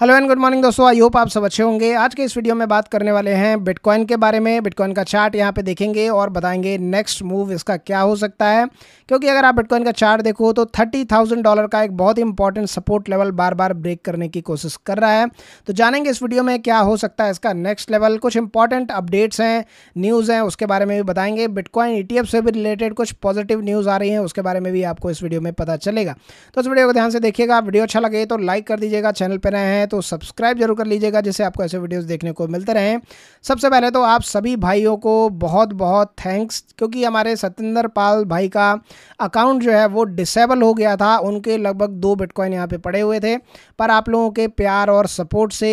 hello and good morning दोस्तों I hope आप सब अच्छे होंगे आज के इस वीडियो में बात करने वाले हैं बिटकॉइन के बारे में बिटकॉइन का चार्ट यहाँ पे देखेंगे और बताएंगे नेक्स्ट मूव इसका क्या हो सकता है क्योंकि अगर आप बिटकॉइन का चार्ट देखो तो थर्टी थाउजेंड डॉलर का एक बहुत ही इंपॉर्टेंट सपोर्ट लेवल बार बार ब्रेक करने की कोशिश कर रहा है तो जानेंगे इस वीडियो में क्या हो सकता है इसका नेक्स्ट लेवल कुछ इंपॉर्टेंट अपडेट्स हैं न्यूज़ हैं उसके बारे में भी बताएंगे बिटकॉइन ई e से भी रिलेटेड कुछ पॉजिटिव न्यूज़ आ रही है उसके बारे में भी आपको इस वीडियो में पता चलेगा तो इस वीडियो को ध्यान से देखिएगा वीडियो अच्छा लगे तो लाइक कर दीजिएगा चैनल पर रहें हैं तो सब्सक्राइब जरूर कर लीजिएगा जिससे आपको ऐसे वीडियोस देखने को मिलते रहें सबसे पहले तो आप सभी भाइयों को बहुत बहुत थैंक्स क्योंकि हमारे सत्येंद्र पाल भाई का अकाउंट जो है वो डिसेबल हो गया था उनके लगभग दो बिटकॉइन यहाँ पर पड़े हुए थे पर आप लोगों के प्यार और सपोर्ट से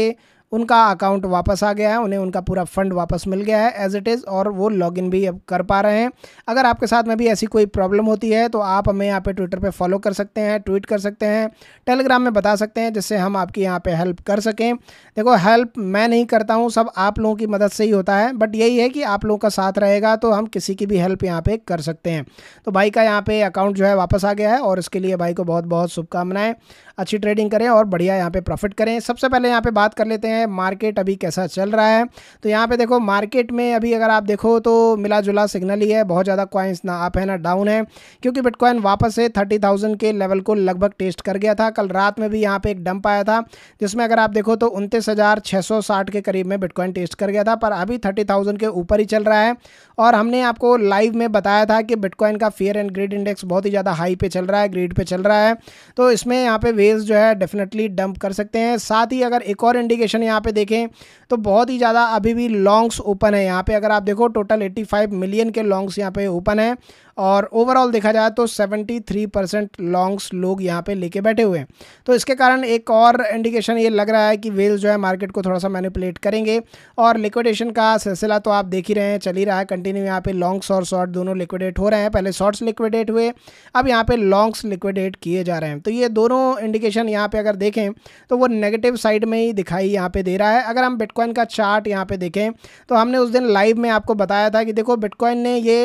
उनका अकाउंट वापस आ गया है उन्हें उनका पूरा फंड वापस मिल गया है एज इट इज़ और वो लॉगिन भी अब कर पा रहे हैं अगर आपके साथ में भी ऐसी कोई प्रॉब्लम होती है तो आप हमें यहाँ पे ट्विटर पे फॉलो कर सकते हैं ट्वीट कर सकते हैं टेलीग्राम में बता सकते हैं जिससे हम आपकी यहाँ पे हेल्प कर सकें देखो हेल्प मैं नहीं करता हूँ सब आप लोगों की मदद से ही होता है बट यही है कि आप लोगों का साथ रहेगा तो हम किसी की भी हेल्प यहाँ पर कर सकते हैं तो भाई का यहाँ पर अकाउंट जो है वापस आ गया है और इसके लिए भाई को बहुत बहुत शुभकामनाएँ अच्छी ट्रेडिंग करें और बढ़िया यहाँ पर प्रॉफिट करें सबसे पहले यहाँ पर बात कर लेते हैं हैं मार्केट अभी कैसा चल रहा है तो यहाँ पे देखो मार्केट में अभी अगर आप देखो तो मिला जुला सिग्नल ही है बहुत ज़्यादा क्वाइंस ना आप है ना डाउन है क्योंकि बिटकॉइन वापस से थर्टी के लेवल को लगभग टेस्ट कर गया था कल रात में भी यहाँ पर एक डंप आया था जिसमें अगर आप देखो तो उनतीस के करीब में बिटकॉइन टेस्ट कर गया था पर अभी थर्टी थाउजेंड के ऊपर ही चल रहा है और हमने आपको लाइव में बताया था कि बिटकॉइन का फेयर एंड ग्रिड इंडेक्स बहुत ही ज़्यादा हाई पे चल रहा है ग्रिड पे चल रहा है तो इसमें यहाँ पे वेव्स जो है डेफिनेटली डंप कर सकते हैं साथ ही अगर एक और इंडिकेशन यहाँ पे देखें तो बहुत ही ज़्यादा अभी भी लॉन्ग्स ओपन है यहाँ पे अगर आप देखो टोटल 85 मिलियन के लॉन्ग्स यहाँ पे ओपन है और ओवरऑल देखा जाए तो 73 परसेंट लॉन्ग्स लोग यहाँ पे लेके बैठे हुए हैं तो इसके कारण एक और इंडिकेशन ये लग रहा है कि वेल्स जो है मार्केट को थोड़ा सा मैनिपुलेट करेंगे और लिक्विडेशन का सिलसिला तो आप देख ही रहे हैं चल ही रहा है कंटिन्यू यहाँ पे लॉन्ग्स और शॉर्ट दोनों लिक्विडेट हो रहे हैं पहले शॉर्ट्स लिक्विडेट हुए अब यहाँ पर लॉन्ग्स लिक्विडेट किए जा रहे हैं तो ये दोनों इंडिकेशन यहाँ पर अगर देखें तो वो नेगेटिव साइड में ही दिखाई यहाँ पे दे रहा है अगर हम बिटकॉइन का चार्ट यहाँ पे देखें तो हमने उस दिन लाइव में आपको बताया था कि देखो बिटकॉइन ने ये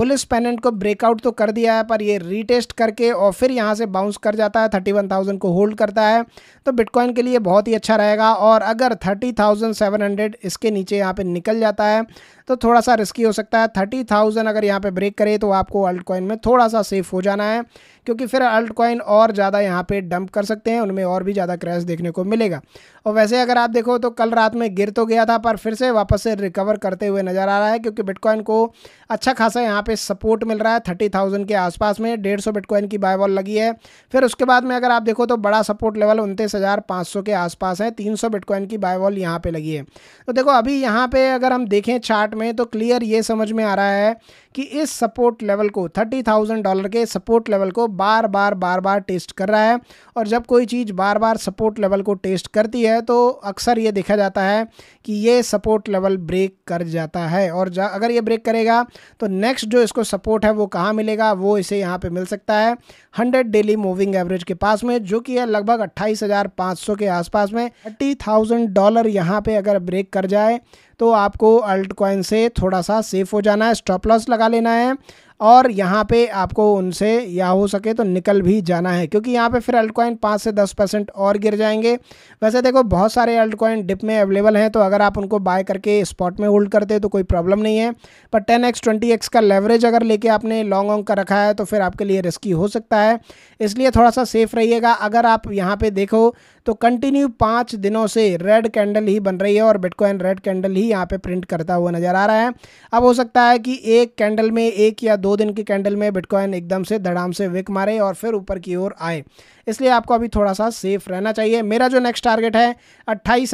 बुलिस पेनेंट को ब्रेकआउट तो कर दिया है पर ये रीटेस्ट करके और फिर यहाँ से बाउंस कर जाता है थर्टी वन थाउजेंड को होल्ड करता है तो बिटकॉइन के लिए बहुत ही अच्छा रहेगा और अगर थर्टी थाउजेंड सेवन हंड्रेड इसके नीचे यहाँ पर निकल जाता है तो थोड़ा सा रिस्की हो सकता है थर्टी थाउजेंड अगर यहाँ पे ब्रेक करे तो आपको अल्ट कॉइन में थोड़ा सा सेफ हो जाना है क्योंकि फिर अल्ट कॉइन और ज़्यादा यहाँ पे डंप कर सकते हैं उनमें और भी ज़्यादा क्रैश देखने को मिलेगा और वैसे अगर आप देखो तो कल रात में गिर तो गया था पर फिर से वापस से रिकवर करते हुए नज़र आ रहा है क्योंकि बिटकॉइन को अच्छा खासा यहाँ पर सपोर्ट मिल रहा है थर्टी थाउजेंड के आसपास में डेढ़ सौ बिटकॉइन की बायवॉल लगी है फिर उसके बाद में अगर आप देखो तो बड़ा सपोर्ट लेवल उनतीस हज़ार पाँच सौ के आसपास है तीन सौ बिटकॉइन की बायवॉल यहाँ पर लगी है तो देखो अभी यहाँ पर अगर हम देखें चार्ट में तो क्लियर ये समझ में आ रहा है कि इस सपोर्ट लेवल को थर्टी थाउजेंड डॉलर के सपोर्ट लेवल को बार बार बार बार टेस्ट कर रहा है और जब कोई चीज़ बार बार सपोर्ट लेवल को टेस्ट करती है तो अक्सर ये देखा जाता है कि ये सपोर्ट लेवल ब्रेक कर जाता है और जा, अगर ये ब्रेक करेगा तो नेक्स्ट जो इसको सपोर्ट है वो कहाँ मिलेगा वो इसे यहाँ पर मिल सकता है हंड्रेड डेली मूविंग एवरेज के पास में जो कि है लगभग अट्ठाईस के आसपास में थर्टी थाउजेंड डॉलर यहाँ पर अगर ब्रेक कर जाए तो आपको अल्ट कॉइन से थोड़ा सा सेफ हो जाना है स्टॉप लॉस लगा लेना है और यहाँ पे आपको उनसे या हो सके तो निकल भी जाना है क्योंकि यहाँ पे फिर अल्टकॉइन पाँच से दस परसेंट और गिर जाएंगे वैसे देखो बहुत सारे अल्टकॉइन डिप में अवेलेबल हैं तो अगर आप उनको बाय करके स्पॉट में होल्ड करते तो कोई प्रॉब्लम नहीं है पर टेन एक्स ट्वेंटी एक्स का लेवरेज अगर लेके आपने लॉन्ग ऑन का रखा है तो फिर आपके लिए रिस्की हो सकता है इसलिए थोड़ा सा सेफ रहिएगा अगर आप यहाँ पर देखो तो कंटिन्यू पाँच दिनों से रेड कैंडल ही बन रही है और बिटकॉइन रेड कैंडल ही यहाँ पर प्रिंट करता हुआ नज़र आ रहा है अब हो सकता है कि एक कैंडल में एक या दो दिन की कैंडल में बिटकॉइन एकदम से धड़ाम से विक मारे और फिर ऊपर की ओर आए इसलिए आपको अभी थोड़ा सा सेफ रहना चाहिए मेरा जो नेक्स्ट टारगेट है अट्ठाईस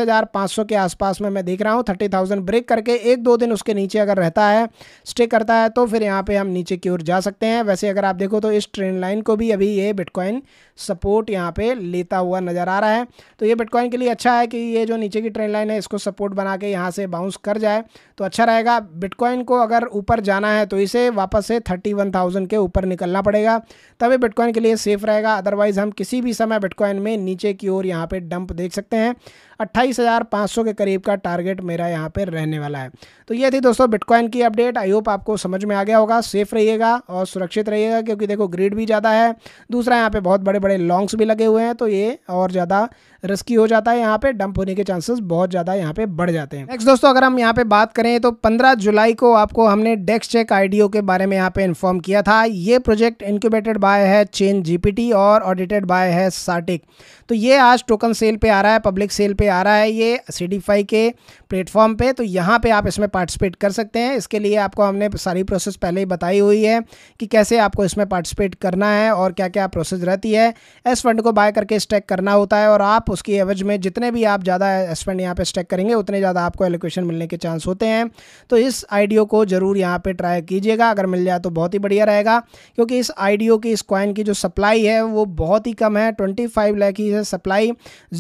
के आसपास में मैं देख रहा हूँ थर्टी थाउजेंड ब्रेक करके एक दो दिन उसके नीचे अगर रहता है स्टे करता है तो फिर यहाँ पर हम नीचे की ओर जा सकते हैं वैसे अगर आप देखो तो इस ट्रेन लाइन को भी अभी ये बिटकॉइन सपोर्ट यहाँ पर लेता हुआ नज़र आ रहा है तो ये बिटकॉइन के लिए अच्छा है कि ये जो नीचे की ट्रेन लाइन है इसको सपोर्ट बना के यहाँ से बाउंस कर जाए तो अच्छा रहेगा बिटकॉइन को अगर ऊपर जाना है तो इसे वापस से थर्टी वन थाउजेंड के ऊपर निकलना पड़ेगा तभी बिटकॉइन के लिए सेफ़ रहेगा अदरवाइज़ हम किसी भी समय बिटकॉइन में नीचे की ओर यहाँ पे डंप देख सकते हैं 28,500 के करीब का टारगेट मेरा यहाँ पे रहने वाला है तो ये थी दोस्तों बिटकॉइन की अपडेट आई होप आपको समझ में आ गया होगा सेफ रहिएगा और सुरक्षित रहिएगा क्योंकि देखो ग्रीड भी ज़्यादा है दूसरा यहाँ पर बहुत बड़े बड़े लॉन्ग्स भी लगे हुए हैं तो ये और ज़्यादा रिस्की हो जाता है यहाँ पे डंप होने के चांसेस बहुत ज़्यादा यहाँ पे बढ़ जाते हैं नेक्स्ट दोस्तों अगर हम यहाँ पे बात करें तो 15 जुलाई को आपको हमने डेस्क चेक आईडीओ के बारे में यहाँ पे इन्फॉर्म किया था ये प्रोजेक्ट इंक्यूबेटेड बाय है चेन जीपीटी और ऑडिटेड बाय है सार्टिक तो ये आज टोकन सेल पे आ रहा है पब्लिक सेल पे आ रहा है ये सीडीफाई के प्लेटफॉर्म पे तो यहाँ पे आप इसमें पार्टिसिपेट कर सकते हैं इसके लिए आपको हमने सारी प्रोसेस पहले ही बताई हुई है कि कैसे आपको इसमें पार्टिसिपेट करना है और क्या क्या प्रोसेस रहती है एस फंड को बाय करके स्टेक करना होता है और आप उसकी एवज में जितने भी आप ज़्यादा एसपेंड यहाँ पे स्टेक करेंगे उतने ज़्यादा आपको एलोकेशन मिलने के चांस होते हैं तो इस आइडियो को ज़रूर यहाँ पे ट्राई कीजिएगा अगर मिल जाए तो बहुत ही बढ़िया रहेगा क्योंकि इस आइडियो की इस कॉइन की जो सप्लाई है वो बहुत ही कम है ट्वेंटी फाइव लैख की है supply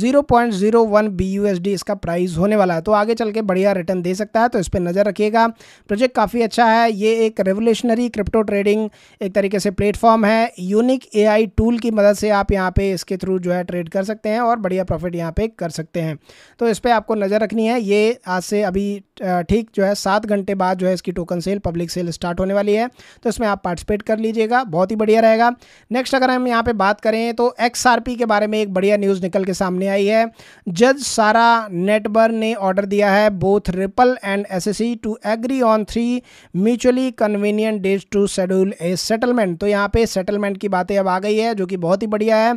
zero point zero one B U S D इसका प्राइस होने वाला है तो आगे चल के बढ़िया रिटर्न दे सकता है तो इस पर नज़र रखिएगा प्रोजेक्ट काफ़ी अच्छा है ये एक रेवोल्यूशनरी क्रिप्टो ट्रेडिंग एक तरीके से प्लेटफॉर्म है यूनिक ए टूल की मदद से आप यहाँ पे इसके थ्रू जो है ट्रेड कर सकते हैं और बढ़िया या प्रॉफिट यहाँ पे कर सकते हैं तो इस पर आपको नज़र रखनी है ये आज से अभी ठीक जो है सात घंटे बाद जो है इसकी token sale public sale start होने वाली है तो इसमें आप पार्टिसिपेट कर लीजिएगा बहुत ही बढ़िया रहेगा नेक्स्ट अगर हम यहाँ पर बात करें तो एक्स के बारे में एक बढ़िया न्यूज़ निकल के सामने आई है जज सारा नेटबर ने ऑर्डर दिया है both Ripple and S to agree on three mutually convenient days to schedule a settlement तो यहाँ पे सेटलमेंट की बातें अब आ गई है जो कि बहुत ही बढ़िया है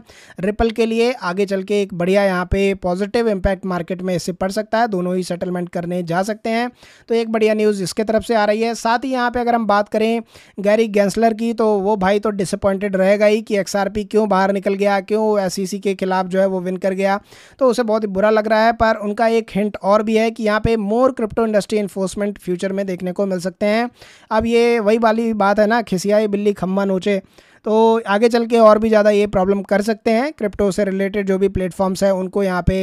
रिपल के लिए आगे चल के एक बढ़िया यहाँ पे पॉजिटिव इम्पैक्ट मार्केट में इससे पड़ सकता है दोनों ही सेटलमेंट करने जा सकते हैं हैं तो एक बढ़िया न्यूज़ इसके तरफ से आ रही है साथ ही यहाँ पे अगर हम बात करें गैरी गैंसलर की तो वो भाई तो डिसअपॉइंटेड रहेगा ही कि एक्सआरपी क्यों बाहर निकल गया क्यों एस e के खिलाफ जो है वो विन कर गया तो उसे बहुत ही बुरा लग रहा है पर उनका एक हिंट और भी है कि यहाँ पर more crypto industry enforcement future में देखने को मिल सकते हैं अब ये वही वाली बात है ना खिसियाई बिल्ली खम्मा नोचे तो आगे चल के और भी ज़्यादा ये प्रॉब्लम कर सकते हैं क्रिप्टो से रिलेटेड जो भी प्लेटफॉर्म्स हैं उनको यहाँ पे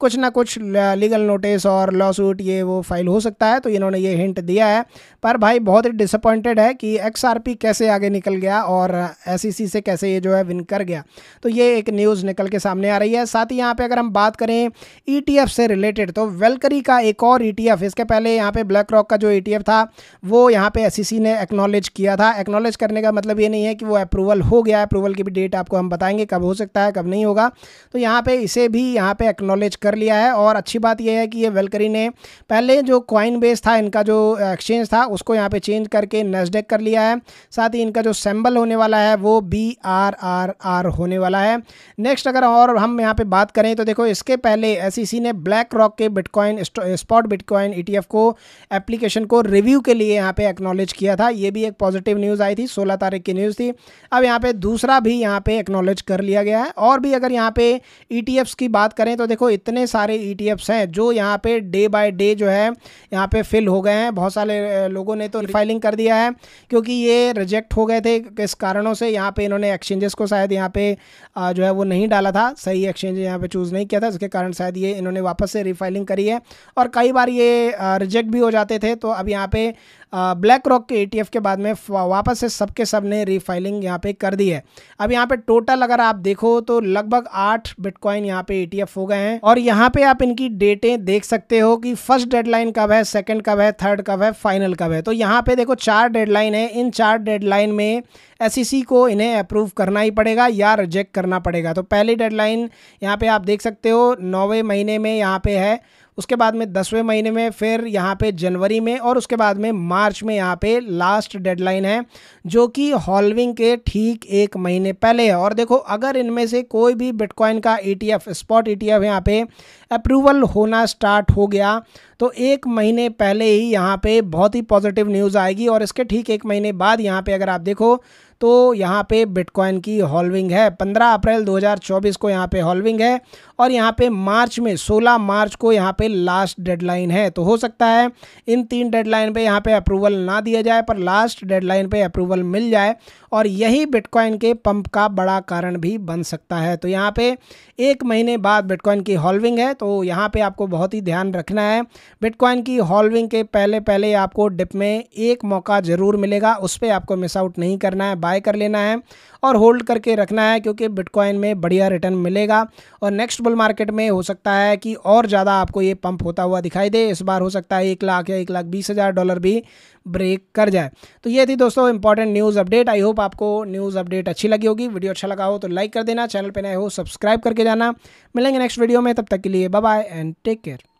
कुछ ना कुछ लीगल नोटिस और लॉ सूट ये वो फाइल हो सकता है तो इन्होंने ये हिंट दिया है पर भाई बहुत ही डिसअपॉइंटेड है कि एक्स कैसे आगे निकल गया और एस e से कैसे ये जो है विन कर गया तो ये एक न्यूज़ निकल के सामने आ रही है साथ ही यहाँ पर अगर हम बात करें ई e से रिलेटेड तो वेलकरी का एक और ई e इसके पहले यहाँ पर ब्लैक रॉक का जो ई था वो यहाँ पर एस ने एक्नॉलेज किया था एक्नॉलेज करने का मतलब ये नहीं है कि वो अप्रूव अप्रूवल हो गया है अप्रूवल की भी डेट आपको हम बताएंगे कब हो सकता है कब नहीं होगा तो यहाँ पे इसे भी यहाँ पे एक्नॉलेज कर लिया है और अच्छी बात यह है कि ये वेलकरी ने पहले जो कॉइन बेस था इनका जो एक्सचेंज था उसको यहाँ पे चेंज करके नेस्डेक कर लिया है साथ ही इनका जो सैम्बल होने वाला है वो बी आर आर आर होने वाला है नेक्स्ट अगर और हम यहाँ पर बात करें तो देखो इसके पहले एस e ने ब्लैक रॉक के बिटकॉइन स्पॉट बिटकॉइन ई को एप्लीकेशन को रिव्यू के लिए यहाँ पे एक्नॉलेज किया था ये भी एक पॉजिटिव न्यूज़ आई थी सोलह तारीख की न्यूज़ थी अब यहाँ पे दूसरा भी यहाँ पे एक्नॉलेज कर लिया गया है और भी अगर यहाँ पे ई e की बात करें तो देखो इतने सारे ई e हैं जो यहाँ पे डे बाय डे जो है यहाँ पे फिल हो गए हैं बहुत सारे लोगों ने तो रिफाइलिंग कर दिया है क्योंकि ये रिजेक्ट हो गए थे किस कारणों से यहाँ पे इन्होंने एक्सचेंजेस को शायद यहाँ पे जो है वो नहीं डाला था सही एक्सचेंज यहाँ पे चूज़ नहीं किया था इसके कारण शायद ये इन्होंने वापस से रिफाइलिंग करी है और कई बार ये रिजेक्ट भी हो जाते थे तो अब यहाँ पे ब्लैक रॉक के ई के बाद में वापस से सब के सब ने रीफाइलिंग यहाँ पे कर दी है अब यहाँ पे टोटल अगर आप देखो तो लगभग आठ बिटकॉइन यहाँ पे ई हो गए हैं और यहाँ पे आप इनकी डेटें देख सकते हो कि फर्स्ट डेडलाइन कब है सेकेंड कब है थर्ड कब है फाइनल कब है तो यहाँ पे देखो चार डेडलाइन है इन चार डेडलाइन में एस e को इन्हें अप्रूव करना ही पड़ेगा या रिजेक्ट करना पड़ेगा तो पहली डेडलाइन यहाँ पे आप देख सकते हो नौवे महीने में यहाँ पे है उसके बाद में दसवें महीने में फिर यहाँ पे जनवरी में और उसके बाद में मार्च में यहाँ पे लास्ट डेडलाइन है जो कि हॉलविंग के ठीक एक महीने पहले है और देखो अगर इनमें से कोई भी बिटकॉइन का ईटीएफ स्पॉट ईटीएफ यहाँ पे अप्रूवल होना स्टार्ट हो गया तो एक महीने पहले ही यहाँ पे बहुत ही पॉजिटिव न्यूज़ आएगी और इसके ठीक एक महीने बाद यहाँ पर अगर आप देखो तो यहाँ पे बिटकॉइन की हॉलविंग है 15 अप्रैल 2024 को यहाँ पे हॉलविंग है और यहाँ पे मार्च में 16 मार्च को यहाँ पे लास्ट डेडलाइन है तो हो सकता है इन तीन डेडलाइन पे यहाँ पे अप्रूवल ना दिया जाए पर लास्ट डेडलाइन पे अप्रूवल मिल जाए और यही बिटकॉइन के पंप का बड़ा कारण भी बन सकता है तो यहाँ पे एक महीने बाद बिटकॉइन की हॉलविंग है तो यहाँ पे आपको बहुत ही ध्यान रखना है बिटकॉइन की हॉलविंग के पहले पहले आपको डिप में एक मौका ज़रूर मिलेगा उस पर आपको मिस आउट नहीं करना है बाय कर लेना है और होल्ड करके रखना है क्योंकि बिटकॉइन में बढ़िया रिटर्न मिलेगा और नेक्स्ट बुल मार्केट में हो सकता है कि और ज़्यादा आपको ये पंप होता हुआ दिखाई दे इस बार हो सकता है एक लाख या एक लाख बीस हज़ार डॉलर भी ब्रेक कर जाए तो ये थी दोस्तों important news update I hope आपको न्यूज़ अपडेट अच्छी लगी होगी वीडियो अच्छा लगा हो तो लाइक कर देना चैनल पर नए हो सब्सक्राइब करके जाना मिलेंगे नेक्स्ट वीडियो में तब तक के लिए बाय एंड टेक केयर